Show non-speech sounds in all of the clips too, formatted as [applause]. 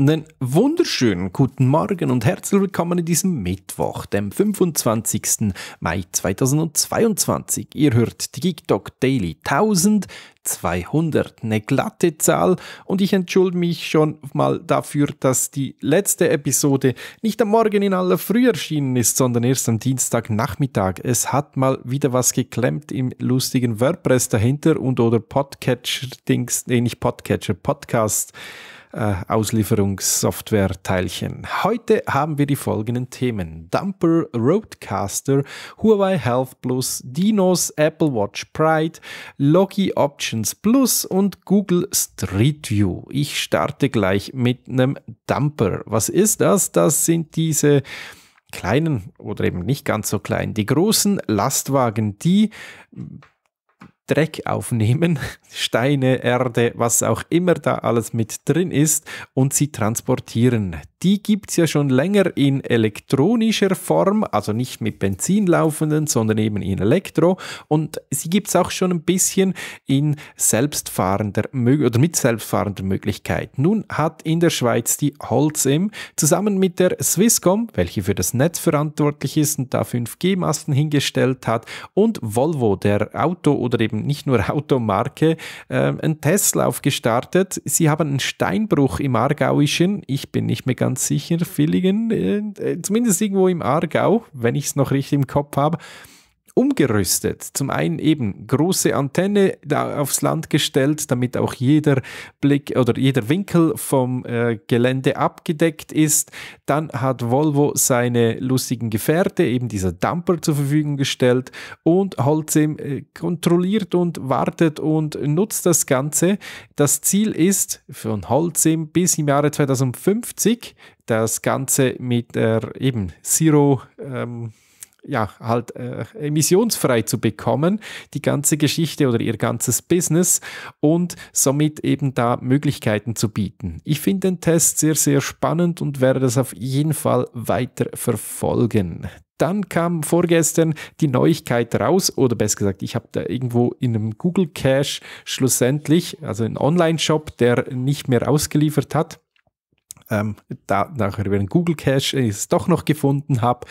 Einen wunderschönen guten Morgen und herzlich willkommen in diesem Mittwoch, dem 25. Mai 2022. Ihr hört die TikTok Daily 1200, eine glatte Zahl und ich entschuldige mich schon mal dafür, dass die letzte Episode nicht am Morgen in aller Früh erschienen ist, sondern erst am Dienstagnachmittag. Es hat mal wieder was geklemmt im lustigen WordPress dahinter und oder Podcatcher-Dings, nee, nicht Podcatcher, Podcast. -Dings, äh, Auslieferungssoftware-Teilchen. Heute haben wir die folgenden Themen. Dumper, Roadcaster, Huawei Health Plus, Dinos, Apple Watch Pride, Logi Options Plus und Google Street View. Ich starte gleich mit einem Dumper. Was ist das? Das sind diese kleinen oder eben nicht ganz so kleinen, die großen Lastwagen, die Dreck aufnehmen, [laughs] Steine, Erde, was auch immer da alles mit drin ist und sie transportieren. Die gibt es ja schon länger in elektronischer Form, also nicht mit Benzin laufenden, sondern eben in Elektro und sie gibt es auch schon ein bisschen in selbstfahrender oder mit selbstfahrender Möglichkeit. Nun hat in der Schweiz die Holzim zusammen mit der Swisscom, welche für das Netz verantwortlich ist und da 5G-Masten hingestellt hat und Volvo, der Auto- oder eben nicht nur Automarke, ähm, einen Testlauf gestartet. Sie haben einen Steinbruch im Aargauischen, ich bin nicht mehr ganz sicher, Villingen, äh, zumindest irgendwo im Aargau, wenn ich es noch richtig im Kopf habe, umgerüstet. Zum einen eben große Antenne aufs Land gestellt, damit auch jeder Blick oder jeder Winkel vom äh, Gelände abgedeckt ist. Dann hat Volvo seine lustigen Gefährte, eben dieser Dumper, zur Verfügung gestellt und Holzim äh, kontrolliert und wartet und nutzt das Ganze. Das Ziel ist, von Holzim bis im Jahre 2050 das Ganze mit der äh, eben Zero ähm, ja, halt äh, emissionsfrei zu bekommen, die ganze Geschichte oder ihr ganzes Business und somit eben da Möglichkeiten zu bieten. Ich finde den Test sehr, sehr spannend und werde das auf jeden Fall weiter verfolgen. Dann kam vorgestern die Neuigkeit raus, oder besser gesagt, ich habe da irgendwo in einem Google Cache schlussendlich, also einen Online-Shop, der nicht mehr ausgeliefert hat, ähm, da, nachher über den Google Cache äh, es doch noch gefunden habe.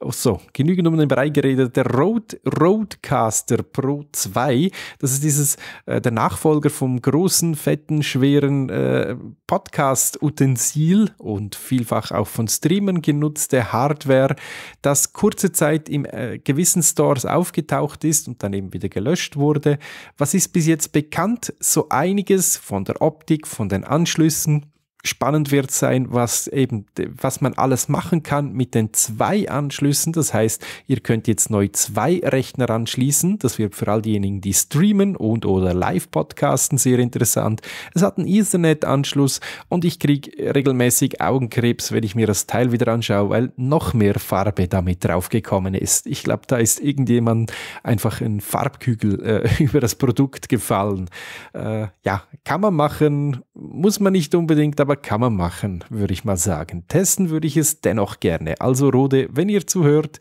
Oh, so, genügend um den Brei geredet. Der Road, Roadcaster Pro 2, das ist dieses, äh, der Nachfolger vom großen, fetten, schweren äh, Podcast-Utensil und vielfach auch von Streamern genutzte Hardware, das kurze Zeit in äh, gewissen Stores aufgetaucht ist und dann eben wieder gelöscht wurde. Was ist bis jetzt bekannt? So einiges von der Optik, von den Anschlüssen, spannend wird sein, was eben, was man alles machen kann mit den zwei Anschlüssen. Das heißt, ihr könnt jetzt neu zwei Rechner anschließen. Das wird für all diejenigen, die streamen und oder live podcasten, sehr interessant. Es hat einen Ethernet-Anschluss und ich kriege regelmäßig Augenkrebs, wenn ich mir das Teil wieder anschaue, weil noch mehr Farbe damit draufgekommen ist. Ich glaube, da ist irgendjemand einfach ein Farbkügel äh, [laughs] über das Produkt gefallen. Äh, ja, kann man machen, muss man nicht unbedingt, aber aber kann man machen, würde ich mal sagen. Testen würde ich es dennoch gerne. Also Rode, wenn ihr zuhört,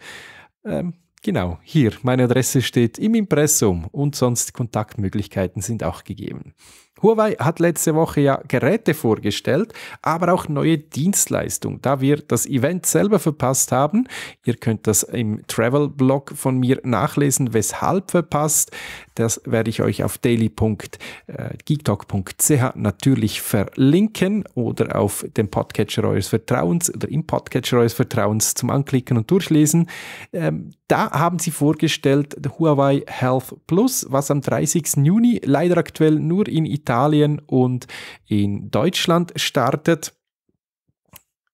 ähm, genau, hier, meine Adresse steht im Impressum und sonst Kontaktmöglichkeiten sind auch gegeben. Huawei hat letzte Woche ja Geräte vorgestellt, aber auch neue Dienstleistungen. Da wir das Event selber verpasst haben, ihr könnt das im Travel-Blog von mir nachlesen, weshalb verpasst. Das werde ich euch auf daily.geektalk.ch äh, natürlich verlinken oder auf dem Podcatcher eures Vertrauens oder im Podcatcher eures Vertrauens zum Anklicken und Durchlesen. Ähm, da haben sie vorgestellt Huawei Health Plus, was am 30. Juni leider aktuell nur in Italien Italien und in Deutschland startet.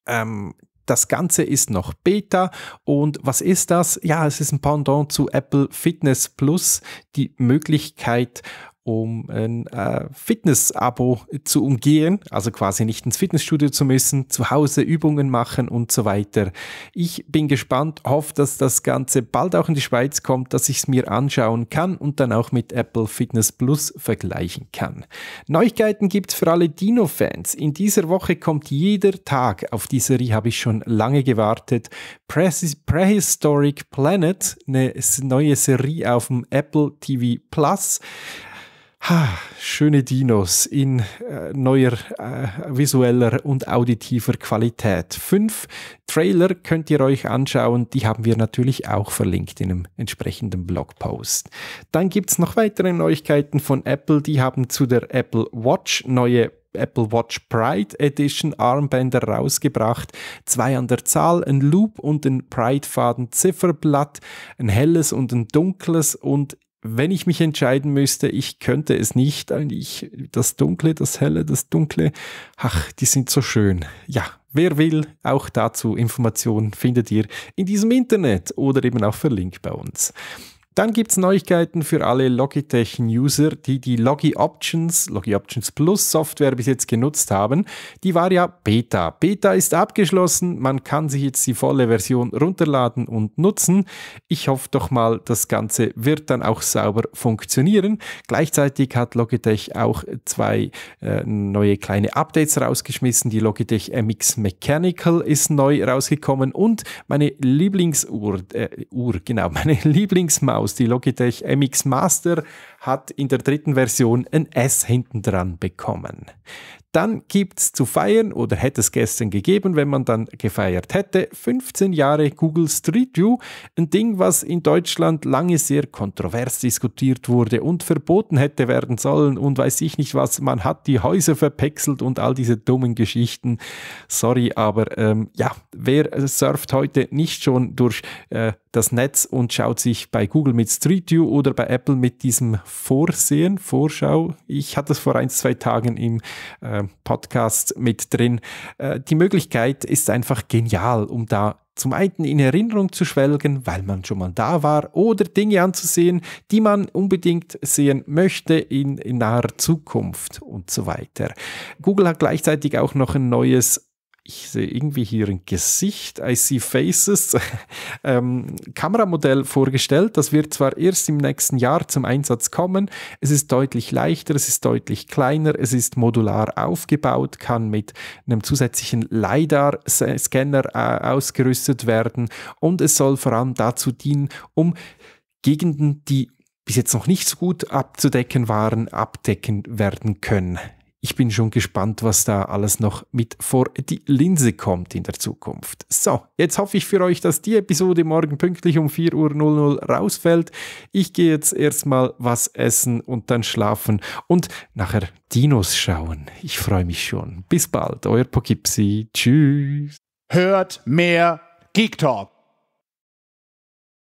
Ähm, das Ganze ist noch Beta und was ist das? Ja, es ist ein Pendant zu Apple Fitness Plus, die Möglichkeit um ein äh, Fitness-Abo zu umgehen, also quasi nicht ins Fitnessstudio zu müssen, zu Hause Übungen machen und so weiter. Ich bin gespannt, hoffe, dass das Ganze bald auch in die Schweiz kommt, dass ich es mir anschauen kann und dann auch mit Apple Fitness Plus vergleichen kann. Neuigkeiten gibt es für alle Dino-Fans. In dieser Woche kommt jeder Tag, auf die Serie habe ich schon lange gewartet, Prehistoric Planet, ne, eine neue Serie auf dem Apple TV Plus. Ha, schöne Dinos in äh, neuer äh, visueller und auditiver Qualität. Fünf Trailer könnt ihr euch anschauen, die haben wir natürlich auch verlinkt in einem entsprechenden Blogpost. Dann gibt's noch weitere Neuigkeiten von Apple, die haben zu der Apple Watch neue Apple Watch Pride Edition Armbänder rausgebracht. Zwei an der Zahl, ein Loop und ein Pride-Faden Zifferblatt, ein helles und ein dunkles und wenn ich mich entscheiden müsste, ich könnte es nicht. Ich, das Dunkle, das Helle, das Dunkle, ach, die sind so schön. Ja, wer will, auch dazu Informationen findet ihr in diesem Internet oder eben auch verlinkt bei uns. Dann gibt es Neuigkeiten für alle Logitech-User, die die Logi Options, Logi Options Plus Software bis jetzt genutzt haben. Die war ja Beta. Beta ist abgeschlossen, man kann sich jetzt die volle Version runterladen und nutzen. Ich hoffe doch mal, das Ganze wird dann auch sauber funktionieren. Gleichzeitig hat Logitech auch zwei äh, neue kleine Updates rausgeschmissen. Die Logitech MX Mechanical ist neu rausgekommen und meine Lieblingsuhr, äh, Uhr, genau, [laughs] meine Lieblingsmaus aus, die Logitech MX Master hat in der dritten Version ein S hinten dran bekommen. Dann gibt's zu feiern, oder hätte es gestern gegeben, wenn man dann gefeiert hätte, 15 Jahre Google Street View, ein Ding, was in Deutschland lange sehr kontrovers diskutiert wurde und verboten hätte werden sollen und weiß ich nicht was, man hat die Häuser verpixelt und all diese dummen Geschichten. Sorry, aber ähm, ja, wer surft heute nicht schon durch äh, das Netz und schaut sich bei Google mit Street View oder bei Apple mit diesem vorsehen, Vorschau. Ich hatte es vor ein, zwei Tagen im äh, Podcast mit drin. Äh, die Möglichkeit ist einfach genial, um da zum einen in Erinnerung zu schwelgen, weil man schon mal da war, oder Dinge anzusehen, die man unbedingt sehen möchte in, in naher Zukunft und so weiter. Google hat gleichzeitig auch noch ein neues ich sehe irgendwie hier ein Gesicht, I see faces, [laughs] ähm, Kameramodell vorgestellt. Das wird zwar erst im nächsten Jahr zum Einsatz kommen. Es ist deutlich leichter, es ist deutlich kleiner, es ist modular aufgebaut, kann mit einem zusätzlichen LiDAR-Scanner äh, ausgerüstet werden und es soll vor allem dazu dienen, um Gegenden, die bis jetzt noch nicht so gut abzudecken waren, abdecken werden können. Ich bin schon gespannt, was da alles noch mit vor die Linse kommt in der Zukunft. So, jetzt hoffe ich für euch, dass die Episode morgen pünktlich um 4.00 Uhr rausfällt. Ich gehe jetzt erstmal was essen und dann schlafen und nachher Dinos schauen. Ich freue mich schon. Bis bald, euer Pokipsi. Tschüss. Hört mehr Geek Talk.